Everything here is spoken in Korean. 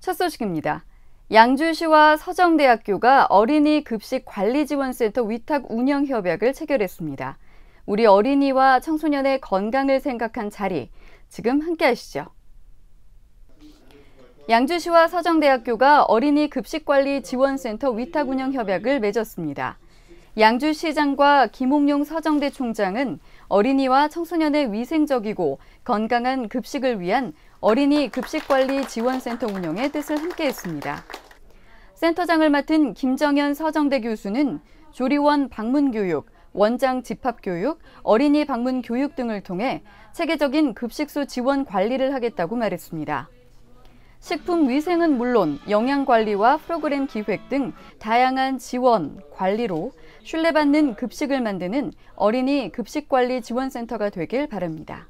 첫 소식입니다. 양주시와 서정대학교가 어린이 급식 관리 지원센터 위탁 운영 협약을 체결했습니다. 우리 어린이와 청소년의 건강을 생각한 자리, 지금 함께 하시죠. 양주시와 서정대학교가 어린이 급식관리 지원센터 위탁 운영 협약을 맺었습니다. 양주시장과 김홍룡 서정대 총장은 어린이와 청소년의 위생적이고 건강한 급식을 위한 어린이 급식관리 지원센터 운영의 뜻을 함께했습니다. 센터장을 맡은 김정현 서정대 교수는 조리원 방문 교육, 원장 집합 교육, 어린이 방문 교육 등을 통해 체계적인 급식소 지원 관리를 하겠다고 말했습니다. 식품 위생은 물론 영양 관리와 프로그램 기획 등 다양한 지원, 관리로 신뢰받는 급식을 만드는 어린이 급식관리 지원센터가 되길 바랍니다.